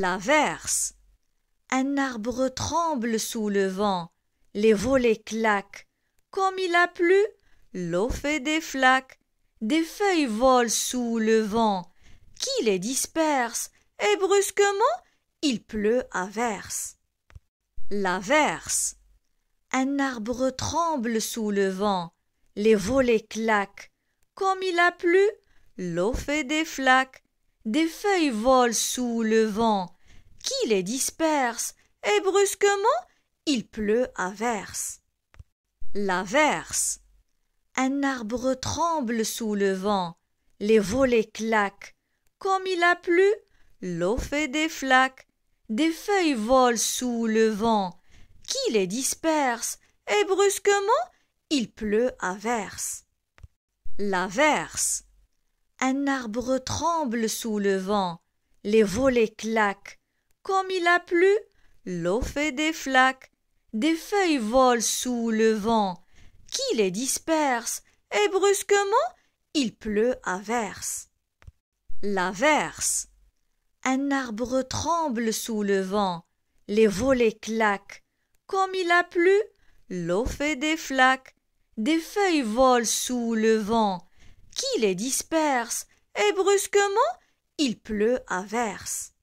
l'averse. Un arbre tremble sous le vent, les volets claquent. Comme il a plu, l'eau fait des flaques, des feuilles volent sous le vent, qui les disperse, et brusquement il pleut averse. verse. L'averse. Un arbre tremble sous le vent, les volets claquent. Comme il a plu, l'eau fait des flaques, des feuilles volent sous le vent, qui les disperse, et brusquement il pleut à verse. L'averse. Un arbre tremble sous le vent, les volets claquent. Comme il a plu, l'eau fait des flaques, des feuilles volent sous le vent, qui les disperse, et brusquement il pleut à verse. L'averse un arbre tremble sous le vent, les volets claquent. Comme il a plu, l'eau fait des flaques, des feuilles volent sous le vent, qui les disperse, et brusquement il pleut à verse. L'averse. Un arbre tremble sous le vent, les volets claquent. Comme il a plu, l'eau fait des flaques, des feuilles volent sous le vent, qui les disperse, et brusquement il pleut à verse.